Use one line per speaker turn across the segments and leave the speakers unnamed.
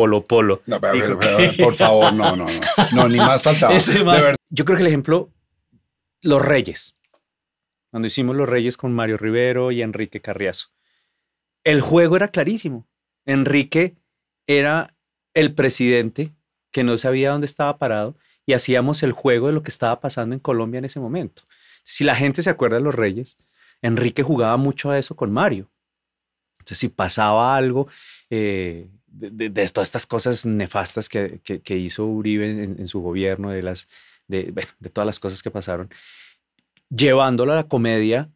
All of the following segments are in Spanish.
Polo Polo. por favor, no, no, no. ni más faltaba. Yo creo que el ejemplo, Los Reyes. Cuando hicimos Los Reyes con Mario Rivero y Enrique Carriazo. El juego era clarísimo. Enrique era el presidente que no sabía dónde estaba parado y hacíamos el juego de lo que estaba pasando en Colombia en ese momento. Si la gente se acuerda de los Reyes, Enrique jugaba mucho a eso con Mario. Entonces, si pasaba algo, eh, de, todas estas cosas nefastas que, que, hizo Uribe en, su gobierno, de, las, de, de todas las cosas que pasaron, llevándolo a la comedia,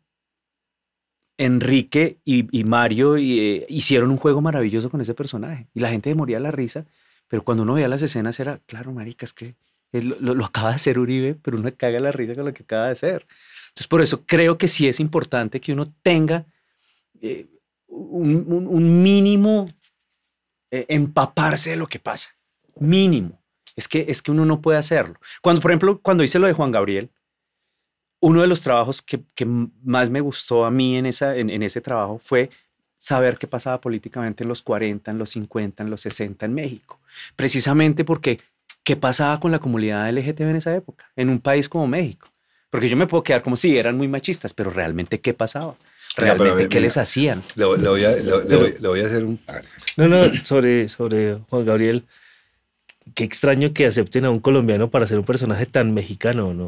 Enrique y, Mario eh, hicieron un juego maravilloso con ese personaje y la gente moría la risa, pero cuando uno veía las escenas era, claro, maricas, es que lo, lo, acaba de hacer Uribe, pero uno caga la risa con lo que acaba de hacer. Entonces, por eso creo que sí es importante que uno tenga eh, un, un, mínimo eh, empaparse de lo que pasa. Mínimo. Es que, es que uno no puede hacerlo. Cuando, por ejemplo, cuando hice lo de Juan Gabriel, uno de los trabajos que, más me gustó a mí en, esa, en, en ese trabajo fue saber qué pasaba políticamente en los 40, en los 50, en los 60 en México. Precisamente porque qué pasaba con la comunidad LGTB en esa época, en un país como México. Porque yo me puedo quedar como si eran muy machistas, pero realmente qué pasaba.
Realmente, ¿qué les
hacían? Le, voy a, voy a hacer un... No, no, sobre, sobre Juan Gabriel qué extraño que acepten a un colombiano para ser un personaje tan mexicano, ¿no?